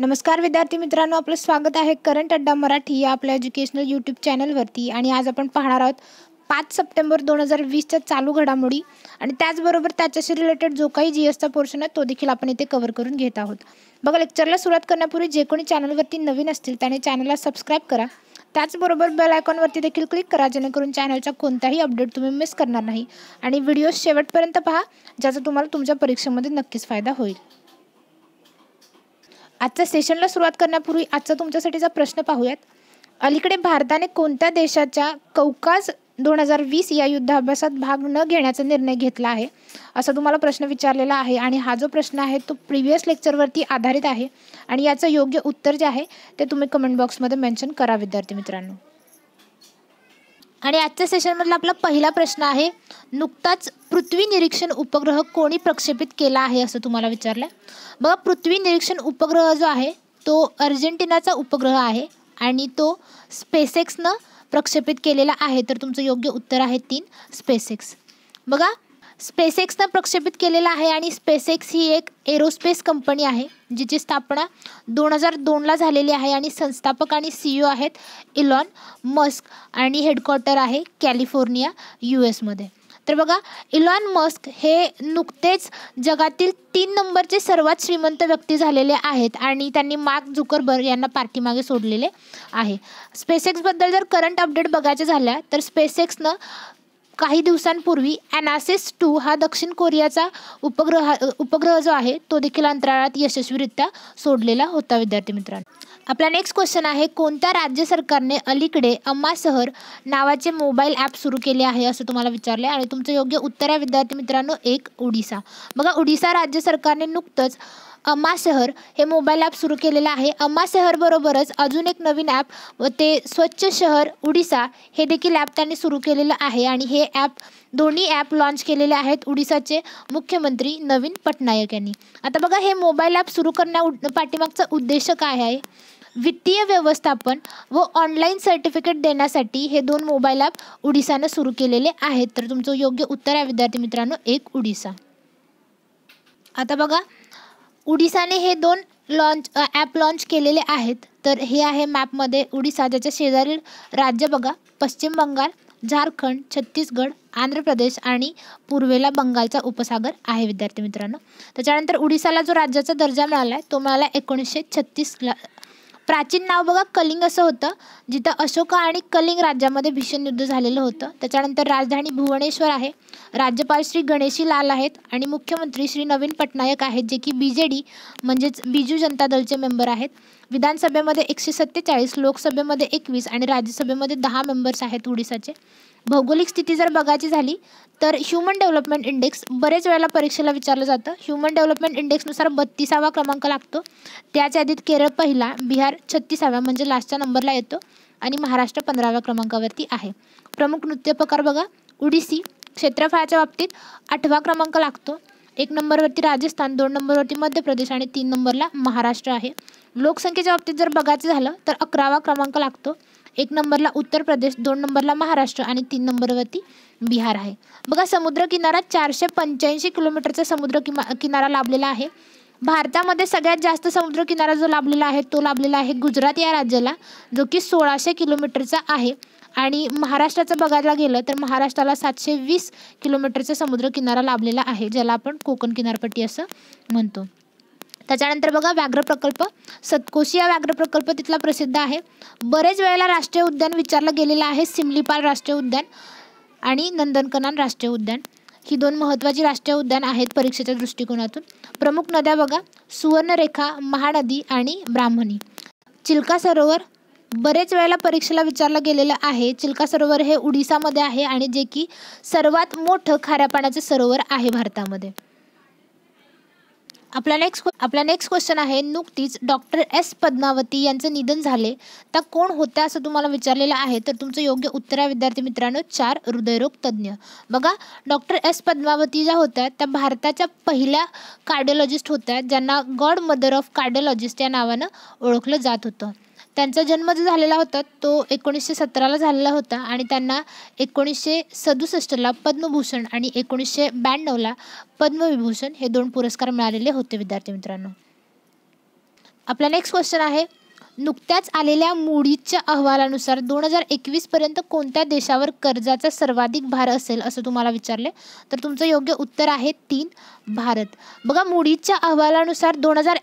नमस्कार विद्यार्थी मित्रांनो आपलं स्वागत आहे करंट अड्डा मराठी या आपल्या एज्युकेशनल यूट्यूब चॅनलवरती आणि आज आपण पाहणार आहोत पाच सप्टेंबर दोन हजार वीसच्या चालू घडामोडी आणि त्याचबरोबर त्याच्याशी रिलेटेड जो काही जी एसचा पोर्शन आहे तो देखील आपण इथे कव्हर करून घेत आहोत बघा लेक्चरला सुरुवात करण्यापूर्वी जे कोणी चॅनलवरती नवीन असतील त्याने चॅनलला सबस्क्राईब करा त्याचबरोबर बेल आयकॉनवरती देखील क्लिक करा जेणेकरून चॅनलचा कोणताही अपडेट तुम्ही मिस करणार नाही आणि व्हिडिओ शेवटपर्यंत पहा ज्याचा तुम्हाला तुमच्या परीक्षेमध्ये नक्कीच फायदा होईल आजच्या सेशनला सुरुवात करण्यापूर्वी आजचा तुमच्यासाठीचा प्रश्न पाहूयात अलीकडे भारताने कोणत्या देशाच्या कौकाज दोन हजार वीस या युद्धाभ्यासात भाग न घेण्याचा निर्णय घेतला आहे असा तुम्हाला प्रश्न विचारलेला आहे आणि हा जो प्रश्न आहे तो प्रिव्हियस लेक्चरवरती आधारित आहे आणि याचं योग्य उत्तर जे आहे ते तुम्ही कमेंट बॉक्समध्ये मेन्शन करा विद्यार्थी मित्रांनो आणि आजच्या सेशनमधला आपला पहिला प्रश्न आहे नुकताच पृथ्वी निरीक्षण उपग्रह कोणी प्रक्षेपित केला आहे असं तुम्हाला विचारलं बघा पृथ्वी निरीक्षण उपग्रह जो आहे तो अर्जेंटिनाचा उपग्रह आहे आणि तो स्पेसेक्सनं प्रक्षेपित केलेला आहे तर तुमचं योग्य उत्तर आहे तीन स्पेसेक्स बघा स्पेसेक्सनं प्रक्षेपित केलेला आहे आणि स्पेसेक्स ही एक एरोस्पेस कंपनी आहे जिची स्थापना दोन हजार दोनला झालेली आहे आणि संस्थापक आणि सी ओ e आहेत इलॉन मस्क आणि हेडक्वार्टर आहे कॅलिफोर्निया यू एसमध्ये तर बघा इलॉन मस्क हे नुकतेच जगातील तीन नंबरचे सर्वात श्रीमंत व्यक्ती झालेले आहेत आणि त्यांनी मार्क झुकरबर्ग यांना पार्टीमागे सोडलेले आहे स्पेसेक्सबद्दल जर करंट अपडेट बघायचे झाल्या तर स्पेसेक्सनं काही दिवसांपूर्वी अनासिस टू हा दक्षिण कोरियाचा उपग्रह उपग्रह जो आहे तो देखील अंतराळात यशस्वीरित्या सोडलेला होता विद्यार्थी मित्रांनो आपला नेक्स्ट क्वेश्चन आहे कोणत्या राज्य सरकारने अलीकडे अम्मा शहर नावाचे मोबाईल ॲप सुरू केले आहे असं तुम्हाला विचारले आणि तुमचं योग्य उत्तर आहे विद्यार्थी मित्रांनो एक ओडिसा बघा ओडिसा राज्य सरकारने नुकतंच अम्मा शहर हे मोबाईल ॲप सुरू केलेलं आहे अम्मा शहरबरोबरच अजून एक नवीन ॲप व ते स्वच्छ शहर उडिसा हे देखील ॲप त्यांनी सुरू केलेलं आहे आणि हे ॲप दोन्ही ॲप लॉन्च केलेले आहेत उडिसाचे मुख्यमंत्री नवीन पटनायक यांनी आता बघा हे मोबाईल ॲप सुरू करण्या पाठीमागचा उद्देश काय आहे वित्तीय व्यवस्थापन व ऑनलाईन सर्टिफिकेट देण्यासाठी हे दोन मोबाईल ॲप उडिसानं सुरू केलेले आहेत तर तुमचं योग्य उत्तर आहे विद्यार्थी मित्रांनो एक उडिसा आता बघा ओडिसाने हे दोन लॉन्च ॲप लॉन्च केलेले आहेत तर हे आहे मॅपमध्ये ओडिसा ज्याच्या शेजारील राज्य बघा पश्चिम बंगाल झारखंड छत्तीसगड आंध्र प्रदेश आणि पूर्वेला बंगालचा उपसागर आहे विद्यार्थी मित्रांनो त्याच्यानंतर ओडिसाला जो राज्याचा दर्जा मिळाला आहे तो मिळाला एकोणीसशे छत्तीसला प्राचीन नाव बघा कलिंग असं होतं जिथं अशोका आणि कलिंग राज्यामध्ये भीषण युद्ध झालेलं होतं त्याच्यानंतर राजधानी भुवनेश्वर आहे राज्यपाल श्री गणेशी लाल आहेत आणि मुख्यमंत्री श्री नवीन पटनायक आहेत जे की बी जे डी म्हणजेच बिजू जनता दलचे मेंबर आहेत विधानसभेमध्ये एकशे सत्तेचाळीस लोकसभेमध्ये एकवीस आणि राज्यसभेमध्ये दहा मेंबर्स आहेत ओडिसाचे भौगोलिक स्थिती जर बघायची झाली तर ह्युमन डेव्हलपमेंट इंडेक्स बरेच वेळेला परीक्षेला विचारलं जातं ह्युमन डेव्हलपमेंट इंडेक्सनुसार बत्तीसावा क्रमांक लागतो त्याच यादीत केरळ पहिला बिहार छत्तीसाव्या म्हणजे लास्टच्या नंबरला येतो आणि महाराष्ट्र पंधराव्या क्रमांकावरती आहे प्रमुख नृत्य प्रकार बघा ओडिसी क्षेत्रफळाच्या बाबतीत आठवा क्रमांक लागतो एक नंबरवरती राजस्थान दोन नंबरवरती मध्य प्रदेश आणि तीन नंबरला महाराष्ट्र आहे लोकसंख्येच्या बाबतीत जर बघायचं झालं तर अकरावा क्रमांक लागतो एक नंबरला उत्तर प्रदेश दोन नंबरला महाराष्ट्र आणि तीन नंबरवरती बिहार आहे बघा समुद्रकिनारा चारशे पंच्याऐंशी किलोमीटरचा समुद्र किमा किनारा लाभलेला आहे भारतामध्ये सगळ्यात जास्त समुद्रकिनारा जो लाभलेला आहे तो लाभलेला आहे गुजरात या राज्याला जो की सोळाशे किलोमीटरचा आहे आणि महाराष्ट्राचं बघायला गेलं तर महाराष्ट्राला सातशे वीस किलोमीटरचा समुद्रकिनारा लाभलेला आहे ज्याला आपण कोकण किनारपट्टी असं म्हणतो त्याच्यानंतर बघा व्याघ्र प्रकल्प सतकोशी हा व्याघ्र प्रकल्प तिथला प्रसिद्ध आहे बरेच वेळेला राष्ट्रीय उद्यान विचारलं गेलेलं आहे सिमलीपाल राष्ट्रीय उद्यान आणि नंदनकनान राष्ट्रीय उद्यान ही दोन महत्त्वाची राष्ट्रीय उद्यान आहेत परीक्षेच्या दृष्टिकोनातून प्रमुख नद्या बघा सुवर्णरेखा महानदी आणि ब्राह्मणी चिल्का सरोवर बरेच वेळेला परीक्षेला विचारलं गेलेलं आहे चिल्का सरोवर हे ओडिसामध्ये आहे आणि जे की सर्वात मोठं खाऱ्या पाण्याचं सरोवर आहे भारतामध्ये आपला नेक्स्ट आपला नेक्स्ट क्वेश्चन आहे नुकतीच डॉक्टर एस पद्मावती यांचं निधन झाले त्या कोण होत्या असं तुम्हाला विचारलेलं आहे तर तुमचं योग्य उत्तर आहे विद्यार्थी मित्रांनो चार हृदयरोग तज्ज्ञ बघा डॉक्टर एस पद्मावती ज्या होत्या त्या भारताच्या पहिल्या कार्डिओलॉजिस्ट होत्या ज्यांना गॉड मदर ऑफ कार्डिओलॉजिस्ट या नावानं ओळखलं जात होतं त्यांचा जन्म जो झालेला होता तो एकोणीसशे सतराला झालेला होता आणि त्यांना एकोणीसशे सदुसष्टला पद्मभूषण आणि एकोणीसशे ब्याण्णवला पद्मविभूषण हे दोन पुरस्कार मिळालेले होते विद्यार्थी मित्रांनो आपला नेक्स्ट क्वेश्चन आहे नुकत्याच आलेल्या मुडीच्या अहवालानुसार दोन हजार एकवीसपर्यंत कोणत्या देशावर कर्जाचा सर्वाधिक भार असेल असं तुम्हाला विचारले तर तुमचं योग्य उत्तर आहे तीन भारत बघा मुडीच्या अहवालानुसार दोन हजार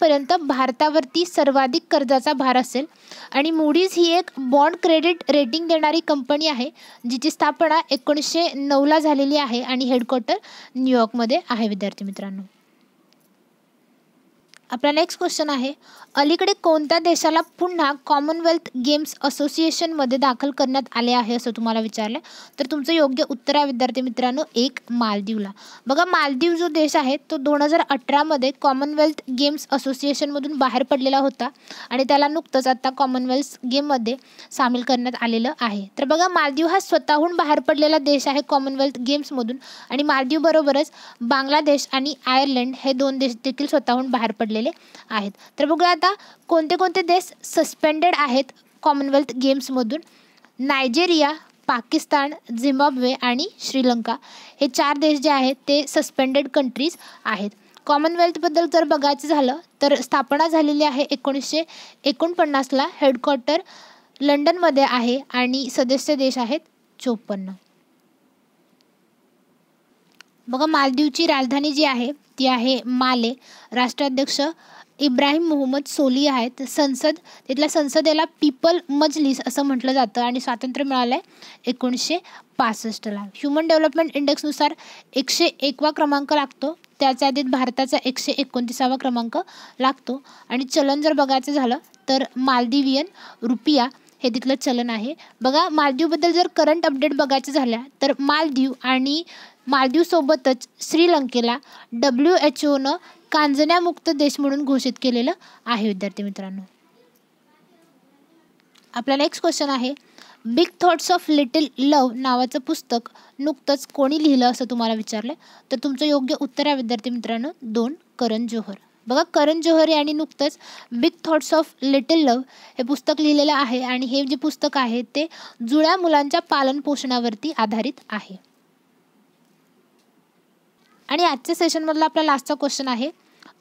पर्यंत भारतावरती सर्वाधिक कर्जाचा भार असेल आणि मुडीज ही एक बॉन्ड क्रेडिट रेटिंग देणारी कंपनी आहे जिची स्थापना एकोणीसशे नऊला झालेली आहे आणि हेडक्वार्टर न्यूयॉर्कमध्ये आहे विद्यार्थी मित्रांनो आपला नेक्स्ट क्वेश्चन आहे अलीकडे कोणत्या देशाला पुन्हा कॉमनवेल्थ गेम्स असोसिएशनमध्ये दाखल करण्यात आले आहे असं तुम्हाला विचारलं तर तुमचं योग्य उत्तर आहे विद्यार्थी मित्रांनो एक मालदीवला बघा मालदीव जो देश आहे तो दोन हजार अठरामध्ये कॉमनवेल्थ गेम्स असोसिएशनमधून बाहेर पडलेला होता आणि त्याला नुकतंच आता कॉमनवेल्थ गेममध्ये सामील करण्यात आलेलं आहे तर बघा मालदीव हा स्वतःहून बाहेर पडलेला देश आहे कॉमनवेल्थ गेम्समधून आणि मालदीव बरोबरच बांगलादेश आणि आयर्लंड हे दोन देश देखील स्वतःहून बाहेर पडले पडलेले आहेत तर बघूया आता कोणते कोणते देश सस्पेंडेड आहेत कॉमनवेल्थ गेम्समधून नायजेरिया पाकिस्तान झिम्बाब्वे आणि श्रीलंका हे चार देश जे आहेत ते सस्पेंडेड कंट्रीज आहेत कॉमनवेल्थबद्दल जर बघायचं झालं तर स्थापना झालेली आहे एकोणीसशे एकोणपन्नासला हेडक्वॉर्टर लंडनमध्ये आहे आणि सदस्य देश आहेत चोपन्न बघा मालदीवची राजधानी जी आहे ती आहे माले राष्ट्राध्यक्ष इब्राहिम मोहम्मद सोली आहेत संसद तिथल्या संसदेला पीपल मजलिस असं म्हटलं जातं आणि स्वातंत्र्य मिळालं आहे एकोणीसशे पासष्टला ह्युमन डेव्हलपमेंट इंडेक्सनुसार एकशे एकवा क्रमांक लागतो त्याच्या आधीत भारताचा एकशे एकोणतीसावा क्रमांक लागतो आणि चलन जर बघायचं झालं तर मालदिवियन रुपिया हे तिथलं चलन आहे बघा मालदीवबद्दल जर करंट अपडेट बघायचं झाल्या तर मालदीव आणि मालदीवसोबतच श्रीलंकेला डब्ल्यू एच ओनं कांजण्यामुक्त देश म्हणून घोषित केलेलं आहे विद्यार्थी मित्रांनो आपला नेक्स्ट क्वेश्चन आहे big thoughts of little love नावाचं पुस्तक नुकतंच कोणी लिहिलं असं तुम्हाला विचारलं तर तुमचं योग्य उत्तर आहे विद्यार्थी मित्रांनो दोन करण जोहर बघा करण जोहर यांनी नुकतंच big thoughts of little love हे पुस्तक लिहिलेलं आहे आणि हे जे पुस्तक आहे ते जुळ्या मुलांच्या पालनपोषणावरती आधारित आहे आणि आजच्या सेशनमधला आपला लास्टचा क्वेश्चन आहे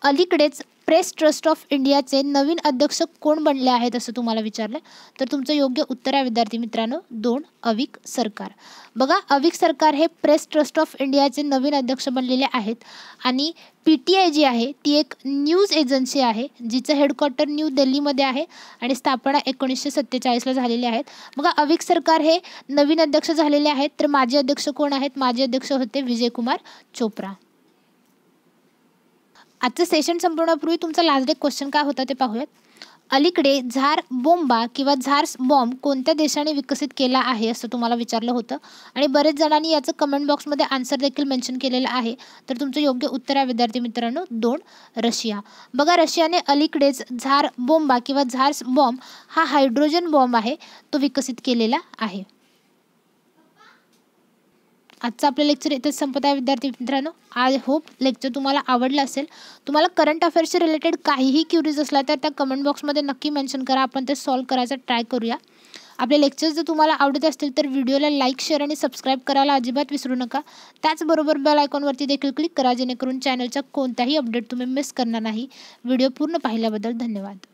अलीकडेच प्रेस ट्रस्ट ऑफ इंडियाचे नवीन अध्यक्ष कोण बनले आहेत असं तुम्हाला विचारलं तर तुमचं योग्य उत्तर आहे विद्यार्थी मित्रांनो दोन अविक सरकार बघा अविक सरकार हे प्रेस ट्रस्ट ऑफ इंडियाचे नवीन अध्यक्ष बनलेले आहेत आणि पी टी आय जी आहे ती एक न्यूज एजन्सी आहे जिचं हेडक्वार्टर न्यू दिल्लीमध्ये आहे आणि स्थापना एकोणीसशे सत्तेचाळीसला झालेली आहेत बघा अविक सरकार हे नवीन अध्यक्ष झालेले आहेत तर माजी अध्यक्ष कोण आहेत माजी अध्यक्ष होते विजयकुमार चोप्रा आजचं सेशन संपवण्यापूर्वी तुमचा लास्ट डे क्वेश्चन काय होता ते पाहूयात अलीकडे झार बोंबा किंवा झार्स बॉम्ब कोणत्या देशाने विकसित केला आहे असं तुम्हाला विचारलं होतं आणि बरेच जणांनी याचं कमेंट बॉक्समध्ये आन्सर देखील मेन्शन केलेलं आहे तर तुमचं योग्य उत्तर आहे विद्यार्थी मित्रांनो दोन रशिया बघा रशियाने अलीकडेच झार बोंबा किंवा झार्स बॉम्ब हा हायड्रोजन बॉम्ब आहे तो विकसित केलेला आहे आजचं आपलं लेक्चर इथेच संपत आहे विद्यार्थी मित्रांनो आय होप लेक्चर तुम्हाला आवडलं असेल तुम्हाला करंट अफेअर्सशी रिलेटेड काहीही क्युरीज असला तर त्या कमेंट बॉक्समध्ये नक्की मेन्शन करा आपण ते सॉल्व करायचा ट्राय करूया आपले लेक्चर्स जर तुम्हाला आवडत असतील तर व्हिडिओला लाईक शेअर आणि सबस्क्राईब करायला अजिबात विसरू नका त्याचबरोबर बेल आयकॉनवरती देखील क्लिक करा जेणेकरून चॅनलचा कोणताही अपडेट तुम्ही मिस करणार नाही व्हिडिओ पूर्ण पाहिल्याबद्दल धन्यवाद